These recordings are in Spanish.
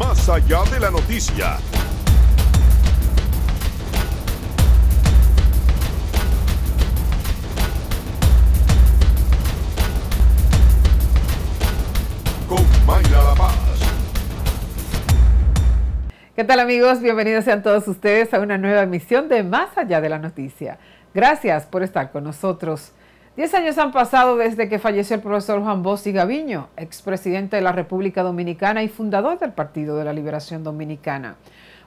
Más allá de la noticia. Con Mayra La Paz. ¿Qué tal amigos? Bienvenidos sean todos ustedes a una nueva emisión de Más allá de la noticia. Gracias por estar con nosotros. Diez años han pasado desde que falleció el profesor Juan Bossi Gaviño, expresidente de la República Dominicana y fundador del Partido de la Liberación Dominicana,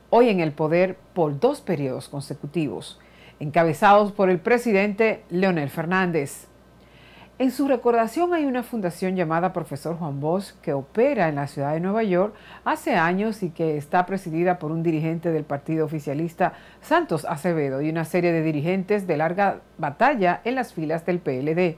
hoy en el poder por dos periodos consecutivos, encabezados por el presidente Leonel Fernández. En su recordación hay una fundación llamada Profesor Juan Bosch que opera en la ciudad de Nueva York hace años y que está presidida por un dirigente del partido oficialista Santos Acevedo y una serie de dirigentes de larga batalla en las filas del PLD.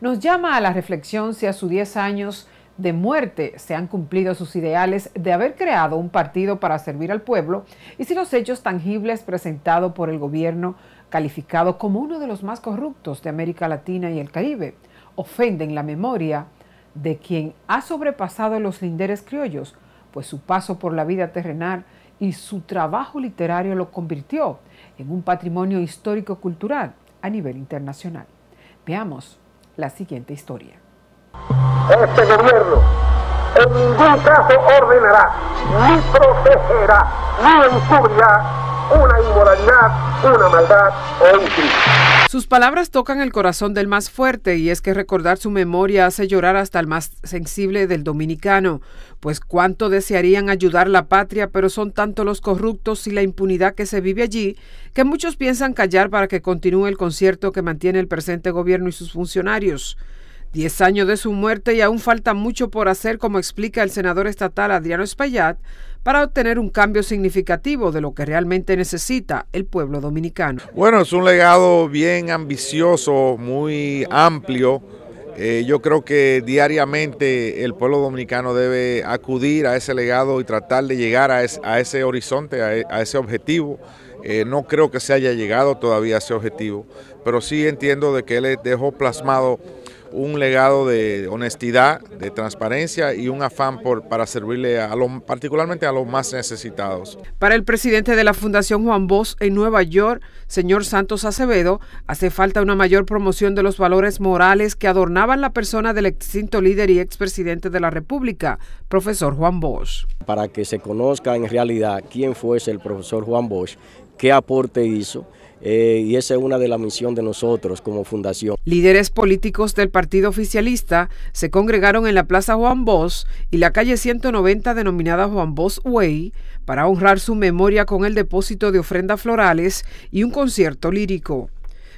Nos llama a la reflexión si a sus 10 años de muerte se han cumplido sus ideales de haber creado un partido para servir al pueblo y si los hechos tangibles presentados por el gobierno calificado como uno de los más corruptos de América Latina y el Caribe ofenden la memoria de quien ha sobrepasado los linderes criollos, pues su paso por la vida terrenal y su trabajo literario lo convirtió en un patrimonio histórico-cultural a nivel internacional. Veamos la siguiente historia. Este gobierno en ningún caso ordenará, ni protegerá, ni una inmoralidad, una maldad Sus palabras tocan el corazón del más fuerte y es que recordar su memoria hace llorar hasta el más sensible del dominicano, pues cuánto desearían ayudar la patria, pero son tanto los corruptos y la impunidad que se vive allí que muchos piensan callar para que continúe el concierto que mantiene el presente gobierno y sus funcionarios. Diez años de su muerte y aún falta mucho por hacer, como explica el senador estatal Adriano Espaillat, para obtener un cambio significativo de lo que realmente necesita el pueblo dominicano. Bueno, es un legado bien ambicioso, muy amplio. Eh, yo creo que diariamente el pueblo dominicano debe acudir a ese legado y tratar de llegar a, ese horizonte, a, e, ese objetivo. Eh, no creo que se haya llegado todavía a ese objetivo, pero sí entiendo de que él dejó plasmado un legado de honestidad, de transparencia y un afán por, para servirle a los, particularmente a los más necesitados. Para el presidente de la Fundación Juan Bosch en Nueva York, señor Santos Acevedo, hace falta una mayor promoción de los valores morales que adornaban la persona del extinto líder y expresidente de la República, profesor Juan Bosch. Para que se conozca en realidad quién fuese el profesor Juan Bosch qué aporte hizo. Eh, y esa es una de las misión de nosotros como fundación. Líderes políticos del partido oficialista se congregaron en la Plaza Juan Bosch y la calle 190 denominada Juan Bosch Way para honrar su memoria con el depósito de ofrendas florales y un concierto lírico.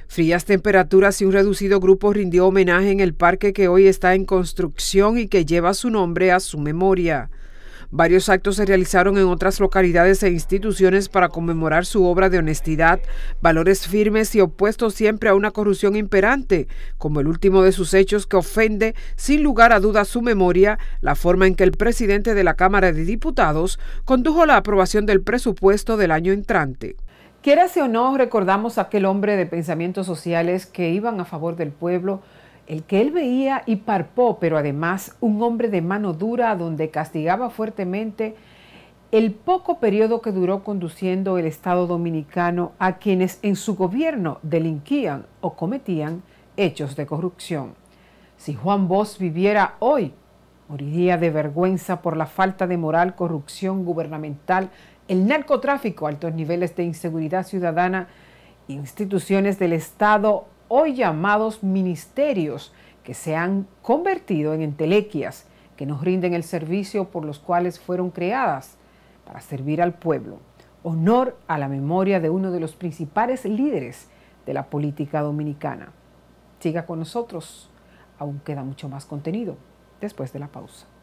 Frías temperaturas y un reducido grupo rindió homenaje en el parque que hoy está en construcción y que lleva su nombre a su memoria. Varios actos se realizaron en otras localidades e instituciones para conmemorar su obra de honestidad, valores firmes y opuestos siempre a una corrupción imperante, como el último de sus hechos que ofende sin lugar a duda su memoria, la forma en que el presidente de la Cámara de Diputados condujo la aprobación del presupuesto del año entrante. si o no, recordamos a aquel hombre de pensamientos sociales que iban a favor del pueblo, el que él veía y parpó, pero además un hombre de mano dura donde castigaba fuertemente el poco periodo que duró conduciendo el Estado dominicano a quienes en su gobierno delinquían o cometían hechos de corrupción. Si Juan Bosch viviera hoy, moriría de vergüenza por la falta de moral, corrupción gubernamental, el narcotráfico, altos niveles de inseguridad ciudadana, instituciones del Estado hoy llamados ministerios, que se han convertido en entelequias, que nos rinden el servicio por los cuales fueron creadas, para servir al pueblo. Honor a la memoria de uno de los principales líderes de la política dominicana. Siga con nosotros, aún queda mucho más contenido después de la pausa.